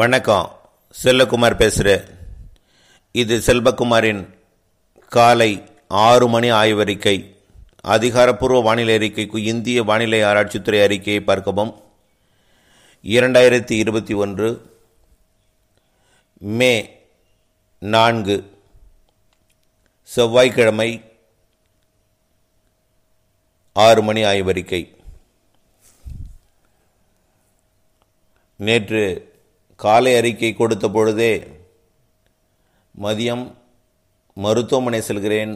வணக்கம் செல்லகுமார் பேசுகிறேன் இது செல்வகுமாரின் காலை ஆறு மணி ஆய்வறிக்கை அதிகாரப்பூர்வ வானிலை அறிக்கைக்கு இந்திய வானிலை ஆராய்ச்சித்துறை அறிக்கையை பார்க்கவும் இரண்டாயிரத்தி இருபத்தி ஒன்று மே நான்கு செவ்வாய்க்கிழமை ஆறு மணி ஆய்வறிக்கை நேற்று காலை அறிக்கை கொடுத்த பொழுதே மதியம் மருத்துவமனை செல்கிறேன்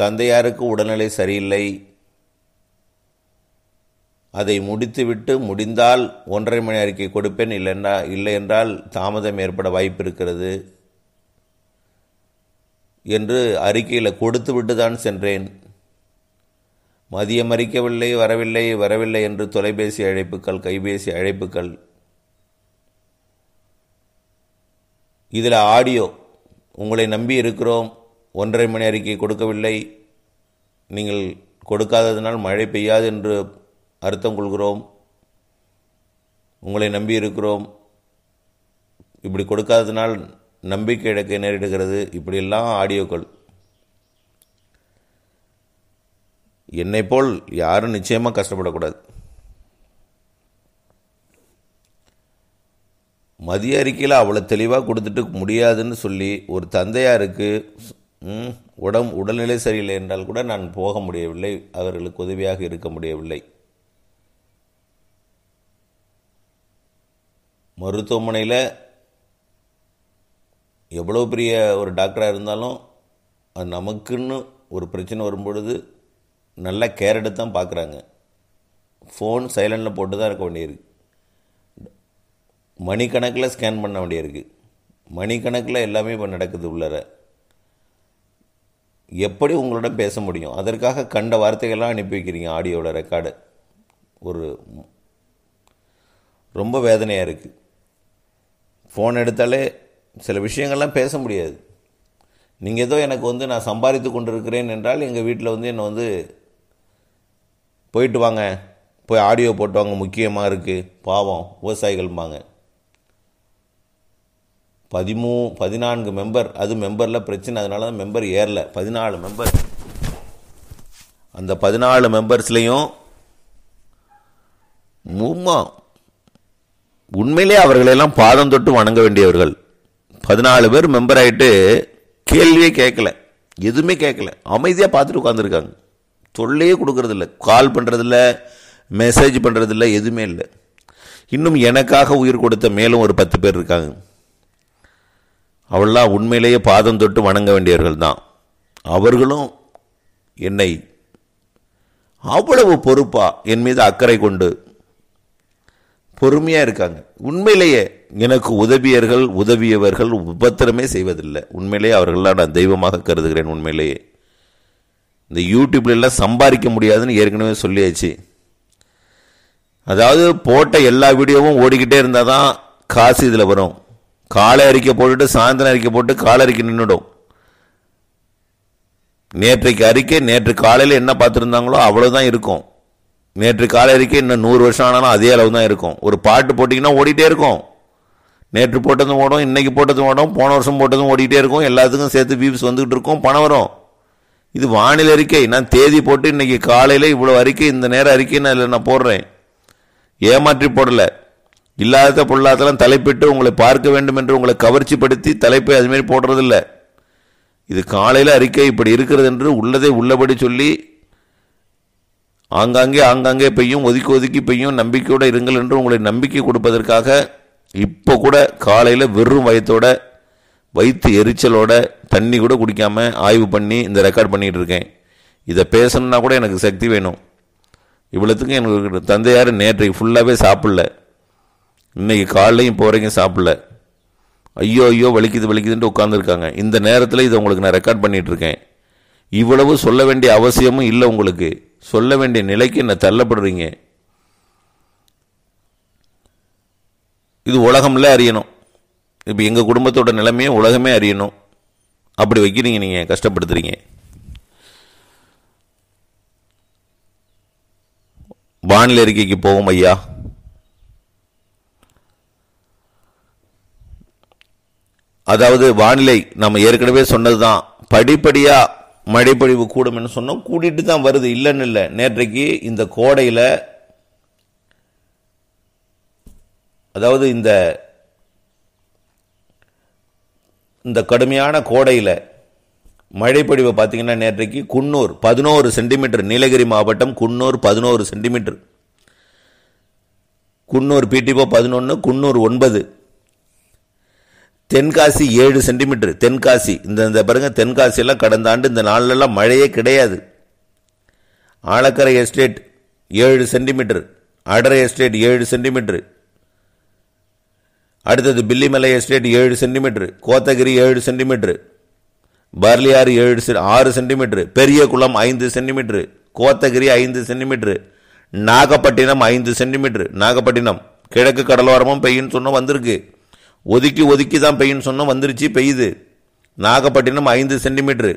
தந்தையாருக்கு உடல்நிலை சரியில்லை அதை முடித்துவிட்டு முடிந்தால் ஒன்றரை மணி அறிக்கை கொடுப்பேன் இல்லைன்றா இல்லை என்றால் தாமதம் ஏற்பட வாய்ப்பு இருக்கிறது என்று அறிக்கையில் கொடுத்துவிட்டு தான் சென்றேன் மதியம் அறிக்கவில்லை வரவில்லை வரவில்லை என்று தொலைபேசி அழைப்புக்கள் கைபேசி அழைப்புக்கள் இதில் ஆடியோ உங்களை நம்பி இருக்கிறோம் ஒன்றரை மணி அறிக்கை கொடுக்கவில்லை நீங்கள் கொடுக்காததினால் மழை பெய்யாது என்று அர்த்தம் கொள்கிறோம் உங்களை நம்பி இருக்கிறோம் இப்படி கொடுக்காததினால் நம்பிக்கை இழக்க நேரிடுகிறது இப்படியெல்லாம் ஆடியோக்கள் என்னை போல் யாரும் நிச்சயமாக கஷ்டப்படக்கூடாது மதிய அறிக்கையில் அவ்வளோ தெளிவாக கொடுத்துட்டு முடியாதுன்னு சொல்லி ஒரு தந்தையாருக்கு உடம் உடல்நிலை சரியில்லை என்றால் கூட நான் போக முடியவில்லை அவர்களுக்கு உதவியாக இருக்க முடியவில்லை மருத்துவமனையில் எவ்வளோ பெரிய ஒரு டாக்டராக இருந்தாலும் அது நமக்குன்னு ஒரு பிரச்சனை வரும்பொழுது நல்லா கேர் எடுத்து தான் பார்க்குறாங்க ஃபோன் சைலண்டில் போட்டு தான் இருக்க வேண்டியிருக்கு மணிக்கணக்கில் ஸ்கேன் பண்ண வேண்டியிருக்கு மணிக்கணக்கில் எல்லாமே இப்போ நடக்குது உள்ளர எப்படி உங்களிடம் பேச முடியும் அதற்காக கண்ட வார்த்தைகள்லாம் அனுப்பி வைக்கிறீங்க ஆடியோட ரெக்கார்டு ஒரு ரொம்ப வேதனையாக இருக்குது ஃபோன் எடுத்தாலே சில விஷயங்கள்லாம் பேச முடியாது நீங்கள் ஏதோ எனக்கு வந்து நான் சம்பாதித்து கொண்டிருக்கிறேன் என்றால் எங்கள் வீட்டில் வந்து என்னை வந்து போயிட்டு வாங்க போய் ஆடியோ போட்டு வாங்க முக்கியமாக இருக்குது பாவம் விவசாயிகள்பாங்க பதிமூ பதினான்கு மெம்பர் அது மெம்பரில் பிரச்சனை அதனால தான் மெம்பர் ஏறல பதினாலு மெம்பர் அந்த பதினாலு மெம்பர்ஸ்லேயும் மூமா உண்மையிலே அவர்களெல்லாம் பாதம் தொட்டு வணங்க வேண்டியவர்கள் பதினாலு பேர் மெம்பர் ஆகிட்டு கேள்வியே கேட்கல எதுவுமே கேட்கல அமைதியாக பார்த்துட்டு உட்காந்துருக்காங்க தொல்லையே கொடுக்கறதில்ல கால் பண்ணுறதில்ல மெசேஜ் பண்ணுறதில்ல எதுவுமே இல்லை இன்னும் எனக்காக உயிர் கொடுத்த மேலும் ஒரு பத்து பேர் இருக்காங்க அவள்லாம் உண்மையிலேயே பாதம் தொட்டு வணங்க வேண்டியவர்கள் தான் அவர்களும் என்னை அவ்வளவு பொறுப்பாக என் மீது அக்கறை கொண்டு பொறுமையாக இருக்காங்க உண்மையிலேயே எனக்கு உதவியர்கள் உதவியவர்கள் உபத்திரமே செய்வதில்லை உண்மையிலேயே அவர்களெலாம் நான் தெய்வமாக கருதுகிறேன் உண்மையிலேயே இந்த யூடியூப்லாம் சம்பாதிக்க முடியாதுன்னு ஏற்கனவே சொல்லியாச்சு அதாவது போட்ட எல்லா வீடியோவும் ஓடிக்கிட்டே இருந்தால் தான் காசு இதில் வரும் காலை அறிக்கை போட்டுட்டு சாயந்தரம் அறிக்கை போட்டு காலை அறிக்கை நின்றுடும் நேற்றைக்கு அறிக்கை நேற்று காலையில் என்ன பார்த்துருந்தாங்களோ அவ்வளோதான் இருக்கும் நேற்று காலை அறிக்கை இன்னும் நூறு வருஷம் ஆனாலும் அதே அளவு தான் இருக்கும் ஒரு பாட்டு போட்டிங்கன்னா ஓடிட்டே இருக்கும் நேற்று போட்டதும் ஓடும் இன்றைக்கி போட்டதும் ஓடும் போன வருஷம் போட்டதும் ஓடிட்டே இருக்கும் எல்லாத்துக்கும் சேர்த்து வியூஸ் வந்துக்கிட்டு இருக்கும் பணம் வரும் இது வானிலை அறிக்கை நான் தேதி போட்டு இன்றைக்கி காலையில் இவ்வளோ அறிக்கை இந்த நேரம் அறிக்கை நான் நான் போடுறேன் ஏமாற்றி போடலை இல்லாத பொருளாதாரம் தலைப்பிட்டு உங்களை பார்க்க வேண்டும் என்று உங்களை கவர்ச்சிப்படுத்தி தலைப்பை அதுமாரி போடுறதில்ல இது காலையில் அறிக்கை இப்படி இருக்கிறது என்று உள்ளதை உள்ளபடி சொல்லி ஆங்காங்கே ஆங்காங்கே பெய்யும் ஒதுக்கி ஒதுக்கி பெய்யும் நம்பிக்கையோடு இருங்கள் என்று உங்களை நம்பிக்கை கொடுப்பதற்காக இப்போ கூட காலையில் வெறும் வயத்தோட வயிற்று எரிச்சலோட தண்ணி கூட குடிக்காமல் ஆய்வு பண்ணி இந்த ரெக்கார்ட் பண்ணிகிட்டு இருக்கேன் இதை பேசணுன்னா கூட எனக்கு சக்தி வேணும் இவ்வளோத்துக்கும் எனக்கு தந்தையார் நேற்றைக்கு ஃபுல்லாகவே சாப்பிடல இன்னைக்கு காலைலையும் போகிறீங்க சாப்பிடல ஐயோ ஐயோ வலிக்குது வலிக்குதுன்ட்டு உட்காந்துருக்காங்க இந்த நேரத்தில் இதை உங்களுக்கு நான் ரெக்கார்ட் பண்ணிகிட்ருக்கேன் இவ்வளவு சொல்ல வேண்டிய அவசியமும் இல்லை உங்களுக்கு சொல்ல வேண்டிய நிலைக்கு என்ன தள்ளப்படுறீங்க இது உலகம்ல அறியணும் இப்போ எங்கள் குடும்பத்தோட நிலைமையை உலகமே அறியணும் அப்படி வைக்கிறீங்க நீங்கள் கஷ்டப்படுத்துறீங்க வானிலை அறிக்கைக்கு போவோம் ஐயா அதாவது வானிலை நம்ம ஏற்கனவே சொன்னது தான் படிப்படியாக மழைப்பொழிவு என்று சொன்னோம் கூட்டிகிட்டு தான் வருது இல்லைன்னு இல்லை நேற்றைக்கு இந்த கோடையில் அதாவது இந்த இந்த கடுமையான கோடையில் மழைப்பொழிவை பார்த்தீங்கன்னா நேற்றைக்கு குன்னூர் பதினோரு சென்டிமீட்டர் நீலகிரி மாவட்டம் குன்னூர் பதினோரு சென்டிமீட்டர் குன்னூர் பிடிஓ பதினொன்று குன்னூர் ஒன்பது தென்காசி ஏழு சென்டிமீட்டர் தென்காசி இந்த இந்த பாருங்கள் தென்காசியெல்லாம் கடந்த ஆண்டு இந்த நாளிலெல்லாம் மழையே கிடையாது ஆலக்கரை எஸ்டேட் ஏழு சென்டிமீட்டர் அடரை எஸ்டேட் ஏழு சென்டிமீட்டர் அடுத்தது பில்லிமலை எஸ்டேட் ஏழு சென்டிமீட்டர் கோத்தகிரி ஏழு சென்டிமீட்டர் பர்லியாறு ஏழு ஆறு சென்டிமீட்டர் பெரிய குளம் ஐந்து சென்டிமீட்டர் கோத்தகிரி ஐந்து சென்டிமீட்டர் நாகப்பட்டினம் ஐந்து சென்டிமீட்டர் நாகப்பட்டினம் கிழக்கு கடலோரமும் பெய்யும் சொன்னால் வந்திருக்கு ஒதுக்கி ஒதுக்கி தான் பெய்யும் சொன்னோம் வந்துருச்சு பெய்யுது நாகப்பட்டினம் ஐந்து சென்டிமீட்ரு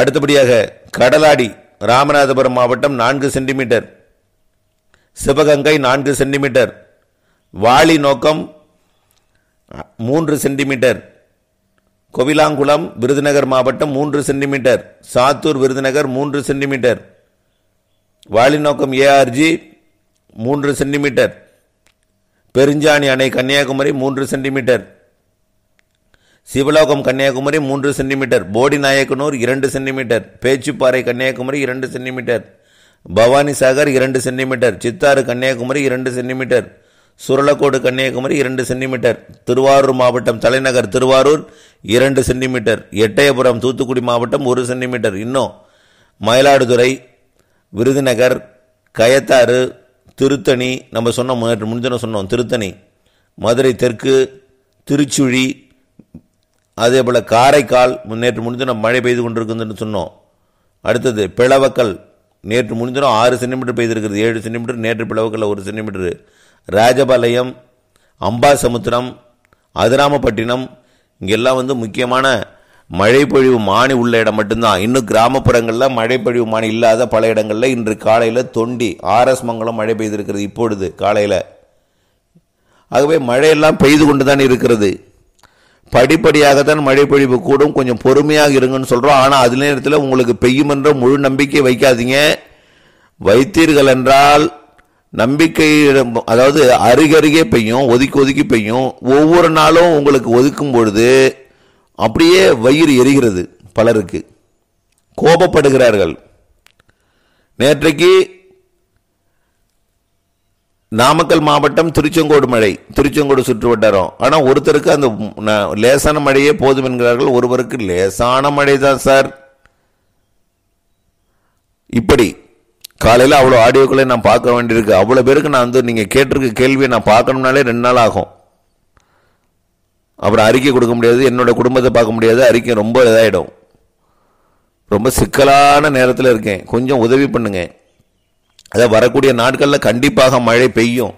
அடுத்தபடியாக கடலாடி ராமநாதபுரம் மாவட்டம் நான்கு சென்டிமீட்டர் சிவகங்கை நான்கு சென்டிமீட்டர் வாளி நோக்கம் மூன்று சென்டிமீட்டர் கோவிலாங்குளம் விருதுநகர் மாவட்டம் மூன்று சென்டிமீட்டர் சாத்தூர் விருதுநகர் மூன்று சென்டிமீட்டர் வாலிநோக்கம் ஏஆர்ஜி மூன்று சென்டிமீட்டர் பெருஞ்சாணி அணை கன்னியாகுமரி மூன்று சென்டிமீட்டர் சிவலோகம் கன்னியாகுமரி மூன்று சென்டிமீட்டர் போடி நாயக்கனூர் இரண்டு சென்டிமீட்டர் பேச்சுப்பாறை கன்னியாகுமரி இரண்டு சென்டிமீட்டர் பவானி சாகர் இரண்டு சென்டிமீட்டர் சித்தாறு கன்னியாகுமரி இரண்டு சென்டிமீட்டர் சுரளக்கோடு கன்னியாகுமரி இரண்டு சென்டிமீட்டர் திருவாரூர் மாவட்டம் தலைநகர் திருவாரூர் இரண்டு சென்டிமீட்டர் எட்டயபுரம் தூத்துக்குடி மாவட்டம் ஒரு சென்டிமீட்டர் இன்னும் மயிலாடுதுறை விருதுநகர் கயத்தாறு திருத்தணி நம்ம சொன்னோம் சொன்ன முன்தினம் சொன்னோம் திருத்தணி மதுரை தெற்கு திருச்சுழி அதே போல் காரைக்கால் நேற்று முன்தினம் மழை பெய்து கொண்டிருக்குதுன்னு சொன்னோம் அடுத்தது பிளவக்கல் நேற்று முன்தினம் ஆறு சென்டிமீட்டர் பெய்திருக்கிறது ஏழு சென்டிமீட்டர் நேற்று பிளவக்கல் ஒரு சென்டிமீட்டரு ராஜபாளையம் அம்பாசமுத்திரம் அதிராமப்பட்டினம் இங்கெல்லாம் வந்து முக்கியமான மழைப்பொழிவு மானி உள்ள இடம் மட்டும்தான் இன்னும் கிராமப்புறங்களில் மழைப்பொழிவு மானி இல்லாத பல இடங்களில் இன்று காலையில் தொண்டி ஆர்எஸ் மங்கலம் மழை பெய்திருக்கிறது இப்பொழுது காலையில் ஆகவே மழையெல்லாம் பெய்து கொண்டு தான் இருக்கிறது படிப்படியாகத்தான் மழை பொழிவு கூடும் கொஞ்சம் பொறுமையாக இருங்கன்னு சொல்கிறோம் ஆனால் அதே நேரத்தில் உங்களுக்கு பெய்யும் என்ற முழு நம்பிக்கை வைக்காதீங்க வைத்தீர்கள் என்றால் நம்பிக்கை அதாவது அருகருகே பெய்யும் ஒதுக்கி ஒதுக்கி பெய்யும் ஒவ்வொரு நாளும் உங்களுக்கு ஒதுக்கும் பொழுது அப்படியே வயிறு எரிகிறது பலருக்கு கோபப்படுகிறார்கள் நேற்றைக்கு நாமக்கல் மாவட்டம் திருச்செங்கோடு மழை திருச்செங்கோடு சுற்று வட்டாரம் ஆனால் ஒருத்தருக்கு அந்த லேசான மழையே போதும் என்கிறார்கள் ஒருவருக்கு லேசான மழை தான் சார் இப்படி காலையில் அவ்வளோ ஆடியோக்களை நான் பார்க்க வேண்டியிருக்கு அவ்வளோ பேருக்கு நான் வந்து நீங்கள் கேட்டிருக்க கேள்வியை நான் பார்க்கணும்னாலே ரெண்டு நாள் ஆகும் அப்புறம் அறிக்கை கொடுக்க முடியாது என்னோடய குடும்பத்தை பார்க்க முடியாது அறிக்கை ரொம்ப இதாகிடும் ரொம்ப சிக்கலான நேரத்தில் இருக்கேன் கொஞ்சம் உதவி பண்ணுங்க அதை வரக்கூடிய நாட்களில் கண்டிப்பாக மழை பெய்யும்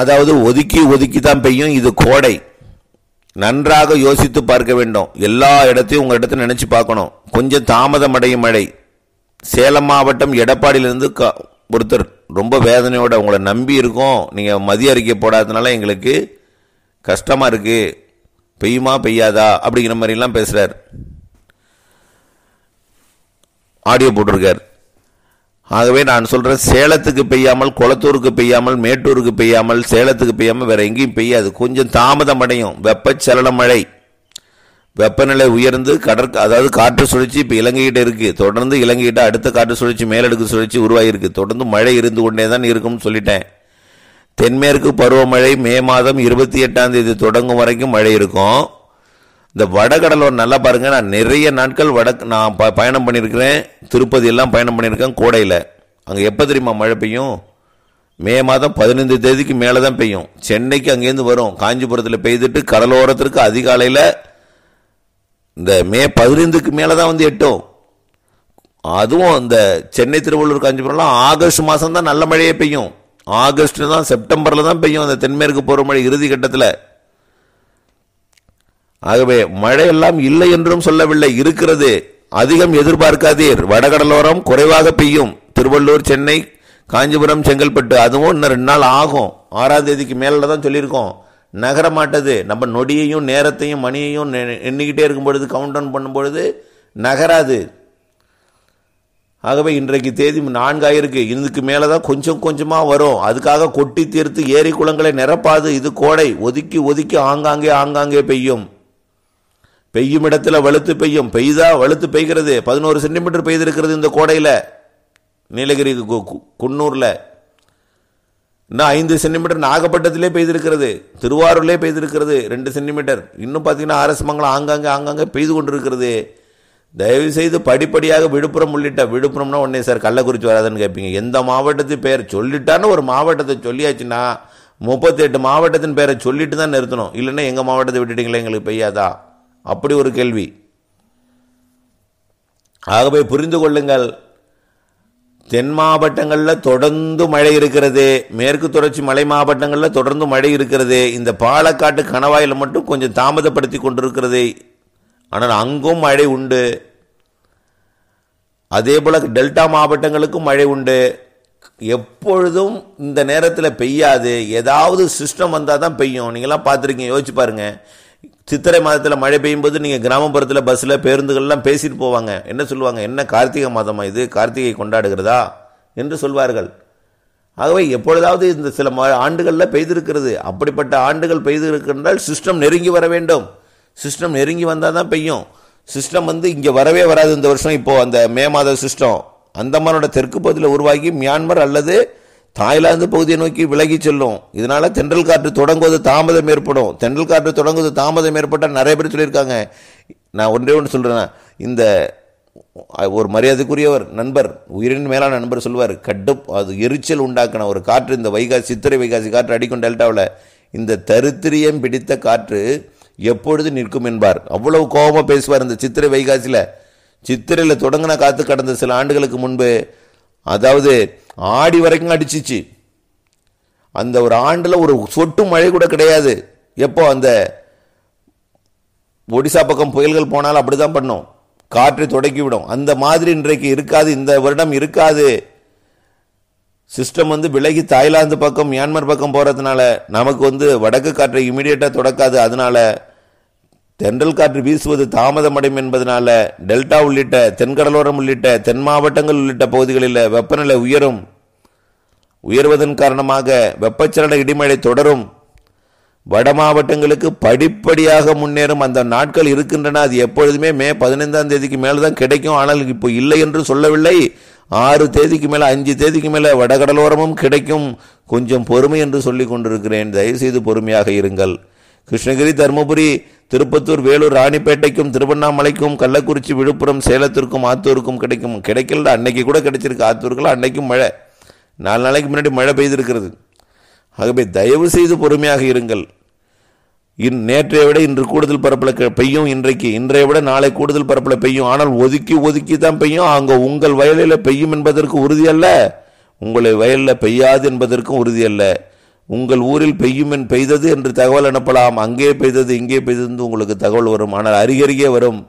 அதாவது ஒதுக்கி ஒதுக்கி தான் பெய்யும் இது கோடை நன்றாக யோசித்து பார்க்க வேண்டும் எல்லா இடத்தையும் உங்கள் இடத்த நினச்சி பார்க்கணும் கொஞ்சம் தாமதம் அடையும் மழை சேலம் மாவட்டம் எடப்பாடியிலேருந்து க ஒருத்தர் ரொம்ப வேதனையோட உங்களை நம்பி இருக்கோம் நீங்கள் மதிய அறிக்கை போடாததுனால எங்களுக்கு கஷ்டமாக இருக்குது பெய்யுமா பெய்யாதா அப்படிங்கிற மாதிரிலாம் பேசுகிறார் ஆடியோ போட்டிருக்கார் ஆகவே நான் சொல்கிறேன் சேலத்துக்கு பெய்யாமல் குளத்தூருக்கு பெய்யாமல் மேட்டூருக்கு பெய்யாமல் சேலத்துக்கு பெய்யாமல் வேறு எங்கேயும் பெய்யாது கொஞ்சம் தாமதம் அடையும் வெப்பச்சலன மழை வெப்பநிலை உயர்ந்து கடற்க அதாவது காற்று சுழற்சி இப்போ இலங்கைகிட்ட இருக்குது தொடர்ந்து இலங்கைகிட்ட அடுத்த காற்று சுழற்சி மேலடுக்கு சுழற்சி உருவாகியிருக்கு தொடர்ந்து மழை இருந்து கொண்டே தான் இருக்கும்னு சொல்லிட்டேன் தென்மேற்கு பருவமழை மே மாதம் இருபத்தி எட்டாம் தேதி தொடங்கும் வரைக்கும் மழை இருக்கும் இந்த வடகடலோர் நல்லா பாருங்கள் நான் நிறைய நாட்கள் வட நான் ப பயணம் பண்ணியிருக்கிறேன் திருப்பதி எல்லாம் பயணம் பண்ணியிருக்கேன் கோடையில் அங்கே எப்போ தெரியுமா மழை பெய்யும் மே மாதம் பதினைந்து தேதிக்கு மேலே தான் பெய்யும் சென்னைக்கு அங்கேருந்து வரும் காஞ்சிபுரத்தில் பெய்துட்டு கடலோரத்திற்கு அதிகாலையில் இந்த மே பதினைந்துக்கு மேலே தான் வந்து எட்டும் அதுவும் இந்த சென்னை திருவள்ளூர் காஞ்சிபுரம்லாம் ஆகஸ்ட் மாதம் தான் நல்ல மழையே பெய்யும் ஆகஸ்ட் தான் செப்டம்பரில் தான் பெய்யும் அந்த தென்மேற்கு பருவமழை இறுதி கட்டத்தில் ஆகவே மழையெல்லாம் இல்லை என்றும் சொல்லவில்லை இருக்கிறது அதிகம் எதிர்பார்க்காதீர் வடகடலோரம் குறைவாக பெய்யும் திருவள்ளூர் சென்னை காஞ்சிபுரம் செங்கல்பட்டு அதுவும் இன்னும் ரெண்டு நாள் ஆகும் ஆறாம் தேதிக்கு மேலே தான் சொல்லியிருக்கோம் நகர மாட்டது நம்ம நொடியையும் நேரத்தையும் மணியையும் எண்ணிக்கிட்டே இருக்கும் பொழுது கவுண்ட் டவுன் பண்ணும்பொழுது நகராது ஆகவே இன்றைக்கு தேதி நான்காயிருக்கு இதுக்கு மேலே தான் கொஞ்சம் கொஞ்சமாக வரும் அதுக்காக கொட்டி தீர்த்து ஏரி குளங்களை நிரப்பாது இது கோடை ஒதுக்கி ஒதுக்கி ஆங்காங்கே ஆங்காங்கே பெய்யும் பெய்யும் இடத்துல வலுத்து பெய்யும் பெய்தா வலுத்து பெய்கிறது பதினோரு சென்டிமீட்டர் பெய்திருக்கிறது இந்த கோடையில் நீலகிரி குன்னூரில் இன்னும் ஐந்து சென்டிமீட்டர் நாகப்பட்டினத்திலே பெய்திருக்கிறது திருவாரூர்லேயே பெய்திருக்கிறது ரெண்டு சென்டிமீட்டர் இன்னும் பார்த்தீங்கன்னா அரசு மங்கலம் ஆங்காங்கே ஆங்காங்கே பெய்து கொண்டிருக்கிறது தயவுசெய்து படிப்படியாக விழுப்புரம் உள்ளிட்ட விழுப்புரம்னா ஒன்றே சார் கள்ளக்குறிச்சி வராதுன்னு கேட்பீங்க எந்த மாவட்டத்து பேர் சொல்லிட்டான்னு ஒரு மாவட்டத்தை சொல்லியாச்சுன்னா முப்பத்தெட்டு மாவட்டத்தின் பேரை சொல்லிட்டு தான் நிறுத்தணும் இல்லைன்னா எங்கள் மாவட்டத்தை விட்டுட்டீங்களே எங்களுக்கு பெய்யாதா அப்படி ஒரு கேள்வி ஆகவே புரிந்து கொள்ளுங்கள் தென் மாவட்டங்களில் தொடர்ந்து மழை இருக்கிறது மேற்கு தொடர்ச்சி மலை மாவட்டங்களில் தொடர்ந்து மழை இருக்கிறது இந்த பாலக்காட்டு கணவாயில் மட்டும் கொஞ்சம் தாமதப்படுத்தி கொண்டிருக்கிறது ஆனால் அங்கும் மழை உண்டு அதே போல் டெல்டா மாவட்டங்களுக்கும் மழை உண்டு எப்பொழுதும் இந்த நேரத்தில் பெய்யாது ஏதாவது சிஸ்டம் வந்தால் தான் பெய்யும் நீங்களாம் பார்த்துருக்கீங்க யோசிச்சு பாருங்கள் சித்திரை மாதத்தில் மழை பெய்யும் போது நீங்கள் கிராமப்புறத்தில் பஸ்ஸில் பேருந்துகள்லாம் பேசிட்டு போவாங்க என்ன சொல்லுவாங்க என்ன கார்த்திகை மாதமா இது கார்த்திகை கொண்டாடுகிறதா என்று சொல்வார்கள் ஆகவே எப்பொழுதாவது இந்த சில ஆண்டுகளில் பெய்திருக்கிறது அப்படிப்பட்ட ஆண்டுகள் பெய்திருக்கின்றால் சிஸ்டம் நெருங்கி வர வேண்டும் சிஸ்டம் நெருங்கி வந்தால் தான் பெய்யும் சிஸ்டம் வந்து இங்கே வரவே வராது இந்த வருஷம் இப்போது அந்த மே மாத சிஸ்டம் அந்தமானோட தெற்கு பகுதியில் உருவாகி மியான்மர் அல்லது தாய்லாந்து பகுதியை நோக்கி விலகி செல்லும் இதனால் தென்றல் காற்று தொடங்குவது தாமதம் ஏற்படும் தென்றல் காற்று தொடங்குவது தாமதம் ஏற்பட்டால் நிறைய பேர் சொல்லியிருக்காங்க நான் ஒன்றே ஒன்று சொல்கிறேன் இந்த ஒரு மரியாதைக்குரியவர் நண்பர் உயிரின் மேலான நண்பர் சொல்வார் கட்டு அது எரிச்சல் உண்டாக்கின ஒரு காற்று இந்த வைகாசி சித்திரை வைகாசி காற்று அடிக்கும் டெல்டாவில் இந்த தருத்திரியம் பிடித்த காற்று எப்பொழுது நிற்கும் என்பார் அவ்வளவு கோபமாக பேசுவார் இந்த சித்திரை வைகாசியில் சித்திரையில் தொடங்கின காற்று கடந்த சில ஆண்டுகளுக்கு முன்பு அதாவது ஆடி வரைக்கும் அடிச்சிச்சு அந்த ஒரு ஆண்டில் ஒரு சொட்டு மழை கூட கிடையாது எப்போ அந்த ஒடிசா பக்கம் புயல்கள் போனாலும் அப்படி தான் பண்ணும் காற்றை தொடக்கிவிடும் அந்த மாதிரி இன்றைக்கு இருக்காது இந்த வருடம் இருக்காது சிஸ்டம் வந்து விலகி தாய்லாந்து பக்கம் மியான்மர் பக்கம் போகிறதுனால நமக்கு வந்து வடக்கு காற்றை இமீடியட்டாக தொடக்காது அதனால தென்றல் காற்று வீசுவது தாமதமடையும் என்பதனால டெல்டா உள்ளிட்ட தென்கடலோரம் உள்ளிட்ட தென் மாவட்டங்கள் உள்ளிட்ட பகுதிகளில் வெப்பநிலை உயரும் உயர்வதன் காரணமாக வெப்பச்சலன இடிமழை தொடரும் வட மாவட்டங்களுக்கு படிப்படியாக முன்னேறும் அந்த நாட்கள் இருக்கின்றன அது எப்பொழுதுமே மே பதினைந்தாம் தேதிக்கு மேலே தான் கிடைக்கும் ஆனால் இப்போ இல்லை என்று சொல்லவில்லை ஆறு தேதிக்கு மேலே அஞ்சு தேதிக்கு மேலே வடகடலோரமும் கிடைக்கும் கொஞ்சம் பொறுமை என்று சொல்லி கொண்டிருக்கிறேன் தயவுசெய்து பொறுமையாக இருங்கள் கிருஷ்ணகிரி தருமபுரி திருப்பத்தூர் வேலூர் ராணிப்பேட்டைக்கும் திருவண்ணாமலைக்கும் கள்ளக்குறிச்சி விழுப்புரம் சேலத்திற்கும் ஆத்தூருக்கும் கிடைக்கும் கிடைக்கல அன்னைக்கு கூட கிடைச்சிருக்கு ஆத்தூருக்குலாம் அன்னைக்கும் மழை நாலு நாளைக்கு முன்னாடி மழை பெய்திருக்கிறது ஆகவே தயவு செய்து பொறுமையாக இருங்கள் இன் நேற்றைய விட இன்று கூடுதல் பரப்பில் பெய்யும் இன்றைக்கு இன்றைய விட நாளை கூடுதல் பரப்பில் பெய்யும் ஆனால் ஒதுக்கி ஒதுக்கி தான் பெய்யும் அங்கே உங்கள் வயலில் பெய்யும் என்பதற்கு உறுதி அல்ல உங்களை வயலில் பெய்யாது என்பதற்கும் உறுதி அல்ல உங்கள் ஊரில் பெய்யுமென் பெய்தது என்று தகவல் அனுப்பலாம் அங்கே பெய்தது இங்கே பெய்தது உங்களுக்கு தகவல் வரும் ஆனால் அருகருகே வரும்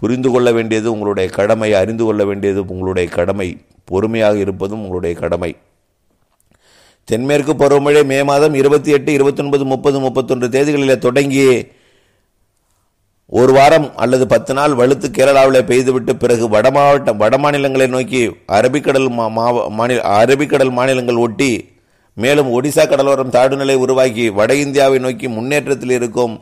புரிந்து கொள்ள வேண்டியது உங்களுடைய கடமை அறிந்து கொள்ள வேண்டியது உங்களுடைய கடமை பொறுமையாக இருப்பதும் உங்களுடைய கடமை தென்மேற்கு பருவமழை மே மாதம் இருபத்தி எட்டு இருபத்தொன்பது முப்பது முப்பத்தொன்று தேதிகளில் தொடங்கி ஒரு வாரம் அல்லது பத்து நாள் வலுத்து கேரளாவில் பெய்துவிட்டு பிறகு வட மாவட்டம் வட மாநிலங்களை நோக்கி அரபிக்கடல் மாநில அரபிக்கடல் மாநிலங்கள் ஒட்டி மேலும் ஒடிசா கடலோரம் தாடுநிலை உருவாக்கி வட இந்தியாவை நோக்கி முன்னேற்றத்தில் இருக்கும்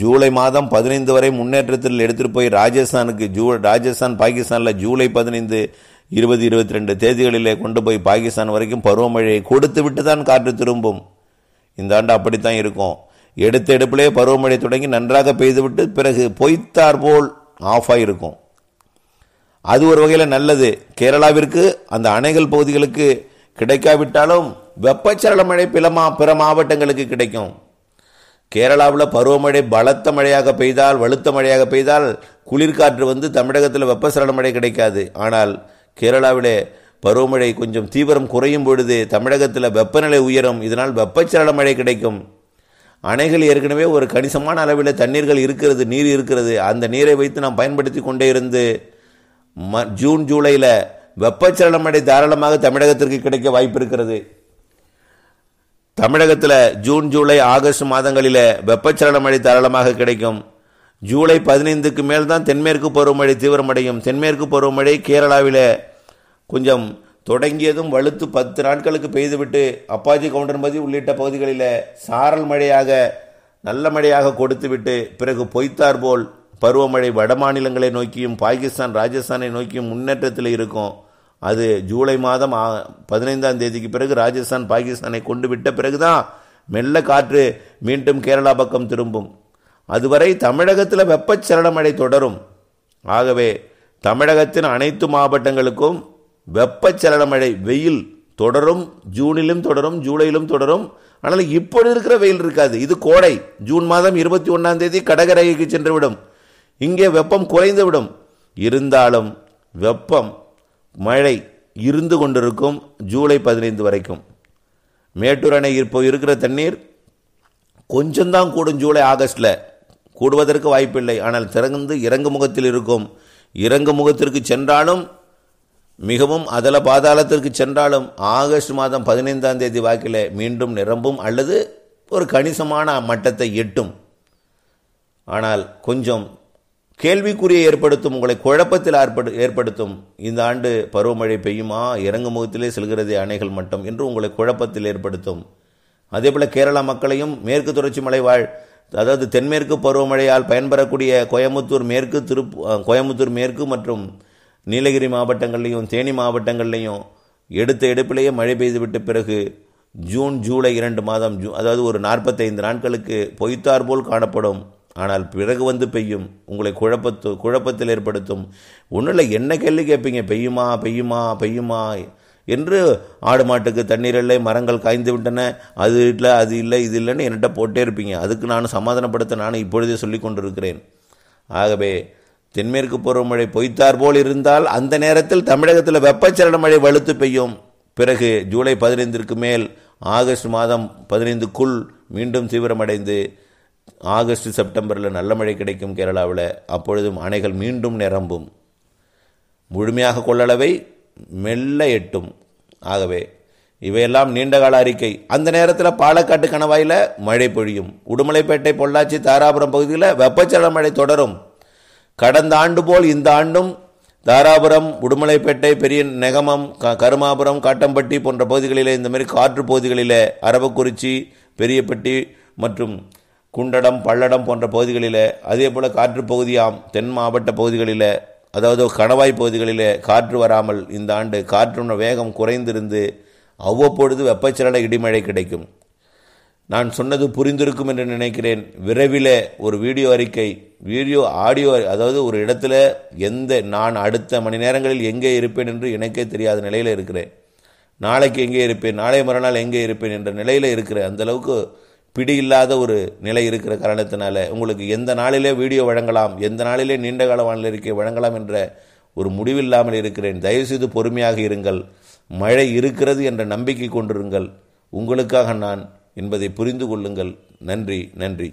ஜூலை மாதம் பதினைந்து வரை முன்னேற்றத்தில் எடுத்துகிட்டு போய் ராஜஸ்தானுக்கு ஜூ ராஜஸ்தான் பாகிஸ்தானில் ஜூலை பதினைந்து இருபது இருபத்தி ரெண்டு தேதிகளிலே கொண்டு போய் பாகிஸ்தான் வரைக்கும் பருவமழையை கொடுத்து விட்டு தான் காற்று திரும்பும் இந்த ஆண்டு அப்படித்தான் இருக்கும் எடுத்த எடுப்பிலே பருவமழை தொடங்கி நன்றாக பெய்துவிட்டு பிறகு பொய்த்தார் போல் ஆஃபாக இருக்கும் அது ஒரு வகையில் நல்லது கேரளாவிற்கு அந்த அணைகள் பகுதிகளுக்கு கிடைக்காவிட்டாலும் வெப்பச்சலன மழை பிலமா பிற மாவட்டங்களுக்கு கிடைக்கும் கேரளாவில் பருவமழை பலத்த மழையாக பெய்தால் வலுத்த மழையாக பெய்தால் குளிர்காற்று வந்து தமிழகத்தில் வெப்பசலன மழை கிடைக்காது ஆனால் கேரளாவிலே பருவமழை கொஞ்சம் தீவிரம் குறையும் பொழுது தமிழகத்தில் வெப்பநிலை உயரும் இதனால் வெப்பச்சலன மழை கிடைக்கும் அணைகள் ஏற்கனவே ஒரு கணிசமான அளவில் தண்ணீர்கள் இருக்கிறது நீர் இருக்கிறது அந்த நீரை வைத்து நாம் பயன்படுத்தி கொண்டே இருந்து ம ஜூன் ஜூலையில் வெப்பச்சலன மழை தாராளமாக தமிழகத்திற்கு கிடைக்க வாய்ப்பு இருக்கிறது தமிழகத்தில் ஜூன் ஜூலை ஆகஸ்ட் மாதங்களில் வெப்பச்சலன மழை தாராளமாக கிடைக்கும் ஜூலை பதினைந்துக்கு மேல் தான் தென்மேற்கு பருவமழை தீவிரமடையும் தென்மேற்கு பருவமழை கேரளாவில் கொஞ்சம் தொடங்கியதும் வலுத்து பத்து நாட்களுக்கு பெய்துவிட்டு அப்பாஜி கவுண்டன்பதி உள்ளிட்ட பகுதிகளில் சாரல் மழையாக நல்ல மழையாக கொடுத்துவிட்டு பிறகு பொய்த்தார் போல் பருவமழை வட மாநிலங்களை நோக்கியும் பாகிஸ்தான் ராஜஸ்தானை நோக்கியும் முன்னேற்றத்தில் இருக்கும் அது ஜூலை மாதம் பதினைந்தாம் தேதிக்கு பிறகு ராஜஸ்தான் பாகிஸ்தானை கொண்டு விட்ட பிறகுதான் மெல்ல காற்று மீண்டும் கேரளா பக்கம் திரும்பும் அதுவரை தமிழகத்தில் வெப்பச்சலனமழை தொடரும் ஆகவே தமிழகத்தின் அனைத்து மாவட்டங்களுக்கும் வெப்பச்சலனமழை வெயில் தொடரும் ஜூனிலும் தொடரும் ஜூலையிலும் தொடரும் ஆனால் இப்பொழுது இருக்கிற வெயில் இருக்காது இது கோடை ஜூன் மாதம் இருபத்தி ஒன்றாம் தேதி சென்று சென்றுவிடும் இங்கே வெப்பம் குறைந்துவிடும் இருந்தாலும் வெப்பம் மழை இருந்து கொண்டிருக்கும் ஜூலை பதினைந்து வரைக்கும் மேட்டூர் அணை இப்போ இருக்கிற தண்ணீர் கொஞ்சம்தான் கூடும் ஜூலை ஆகஸ்டில் கூடுவதற்கு வாய்ப்பில்லை ஆனால் திறந்து இறங்கு முகத்தில் இருக்கும் இறங்கு முகத்திற்கு சென்றாலும் மிகவும் அதல பாதாளத்திற்கு சென்றாலும் ஆகஸ்ட் மாதம் பதினைந்தாம் தேதி வாக்கில் மீண்டும் நிரம்பும் அல்லது ஒரு கணிசமான மட்டத்தை எட்டும் ஆனால் கொஞ்சம் கேள்விக்குறியை ஏற்படுத்தும் உங்களை குழப்பத்தில் ஏற்படுத்தும் இந்த ஆண்டு பருவமழை பெய்யுமா இறங்கு முகத்திலே செல்கிறது அணைகள் மட்டம் என்று உங்களை குழப்பத்தில் ஏற்படுத்தும் அதேபோல் கேரளா மக்களையும் மேற்கு தொடர்ச்சி மலை வாழ் அதாவது தென்மேற்கு பருவமழையால் பயன்பெறக்கூடிய கோயம்புத்தூர் மேற்கு திருப்பு கோயம்புத்தூர் மேற்கு மற்றும் நீலகிரி மாவட்டங்கள்லேயும் தேனி மாவட்டங்கள்லையும் எடுத்த எடுப்பிலேயே மழை பெய்துவிட்ட பிறகு ஜூன் ஜூலை இரண்டு மாதம் ஜூ அதாவது ஒரு நாற்பத்தைந்து நாட்களுக்கு போல் காணப்படும் ஆனால் பிறகு வந்து பெய்யும் உங்களை குழப்பத்து குழப்பத்தில் ஏற்படுத்தும் ஒன்றும் இல்லை என்ன கேள்வி கேட்பீங்க பெய்யுமா பெய்யுமா பெய்யுமா என்று ஆடு மாட்டுக்கு தண்ணீர் இல்லை மரங்கள் காய்ந்து விட்டன அது இல்லை அது இல்லை இது இல்லைன்னு என்கிட்ட போட்டே இருப்பீங்க அதுக்கு நான் சமாதானப்படுத்த நான் இப்பொழுதே சொல்லி கொண்டிருக்கிறேன் ஆகவே தென்மேற்கு பருவமழை பொய்த்தார் போல் இருந்தால் அந்த நேரத்தில் தமிழகத்தில் வெப்பச்சலன மழை வலுத்து பெய்யும் பிறகு ஜூலை பதினைந்திற்கு மேல் ஆகஸ்ட் மாதம் பதினைந்துக்குள் மீண்டும் தீவிரமடைந்து ஆகஸ்ட் செப்டம்பரில் நல்ல மழை கிடைக்கும் கேரளாவில் அப்பொழுதும் அணைகள் மீண்டும் நிரம்பும் முழுமையாக கொள்ளளவை மெல்ல எட்டும் ஆகவே இவையெல்லாம் நீண்டகால அறிக்கை அந்த நேரத்தில் பாலக்காட்டு கணவாயில் மழை பொழியும் உடுமலைப்பேட்டை பொள்ளாச்சி தாராபுரம் பகுதியில் வெப்பச்சல மழை தொடரும் கடந்த ஆண்டு போல் இந்த ஆண்டும் தாராபுரம் உடுமலைப்பேட்டை பெரிய நெகமம் க கருமாபுரம் காட்டம்பட்டி போன்ற பகுதிகளில் இந்தமாரி காற்று பகுதிகளில் அரவக்குறிச்சி பெரியப்பட்டி மற்றும் குண்டடம் பள்ளடம் போன்ற பகுதிகளில் அதே போல் காற்று பகுதியாம் தென் மாவட்ட பகுதிகளில் அதாவது கணவாய் பகுதிகளில் காற்று வராமல் இந்த ஆண்டு காற்றுன வேகம் குறைந்திருந்து அவ்வப்பொழுது வெப்பச்சலன இடிமழை கிடைக்கும் நான் சொன்னது புரிந்திருக்கும் என்று நினைக்கிறேன் விரைவில் ஒரு வீடியோ அறிக்கை வீடியோ ஆடியோ அதாவது ஒரு இடத்துல எந்த நான் அடுத்த மணி நேரங்களில் எங்கே இருப்பேன் என்று எனக்கே தெரியாத நிலையில் இருக்கிறேன் நாளைக்கு எங்கே இருப்பேன் நாளை மறுநாள் எங்கே இருப்பேன் என்ற நிலையில் இருக்கிறேன் அந்தளவுக்கு பிடி இல்லாத ஒரு நிலை இருக்கிற காரணத்தினால உங்களுக்கு எந்த நாளிலே வீடியோ வழங்கலாம் எந்த நாளிலே நீண்டகால வானிலை இருக்கை வழங்கலாம் என்ற ஒரு முடிவில்லாமல் இருக்கிறேன் தயவுசெய்து பொறுமையாக இருங்கள் மழை இருக்கிறது என்ற நம்பிக்கை கொண்டிருங்கள் உங்களுக்காக நான் என்பதை புரிந்து கொள்ளுங்கள் நன்றி நன்றி